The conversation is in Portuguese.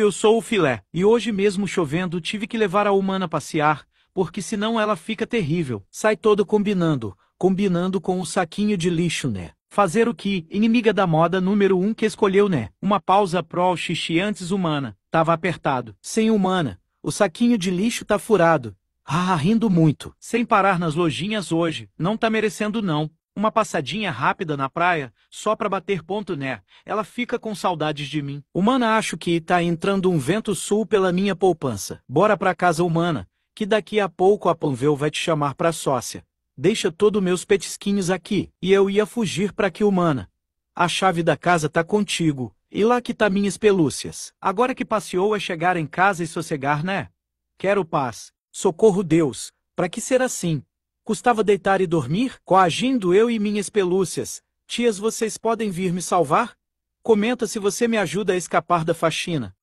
Eu sou o filé, e hoje mesmo chovendo tive que levar a humana a passear, porque senão ela fica terrível. Sai todo combinando, combinando com o saquinho de lixo, né? Fazer o que, inimiga da moda número um que escolheu, né? Uma pausa pro xixi antes humana. Tava apertado. Sem humana. O saquinho de lixo tá furado. Ah, rindo muito. Sem parar nas lojinhas hoje. Não tá merecendo não. Uma passadinha rápida na praia, só pra bater ponto né, ela fica com saudades de mim. Humana acho que tá entrando um vento sul pela minha poupança. Bora pra casa humana, que daqui a pouco a Panvel vai te chamar pra sócia. Deixa todos meus petisquinhos aqui. E eu ia fugir pra que humana. A chave da casa tá contigo, e lá que tá minhas pelúcias. Agora que passeou é chegar em casa e sossegar né? Quero paz. Socorro Deus, pra que ser assim? Custava deitar e dormir, coagindo eu e minhas pelúcias. Tias, vocês podem vir me salvar? Comenta se você me ajuda a escapar da faxina.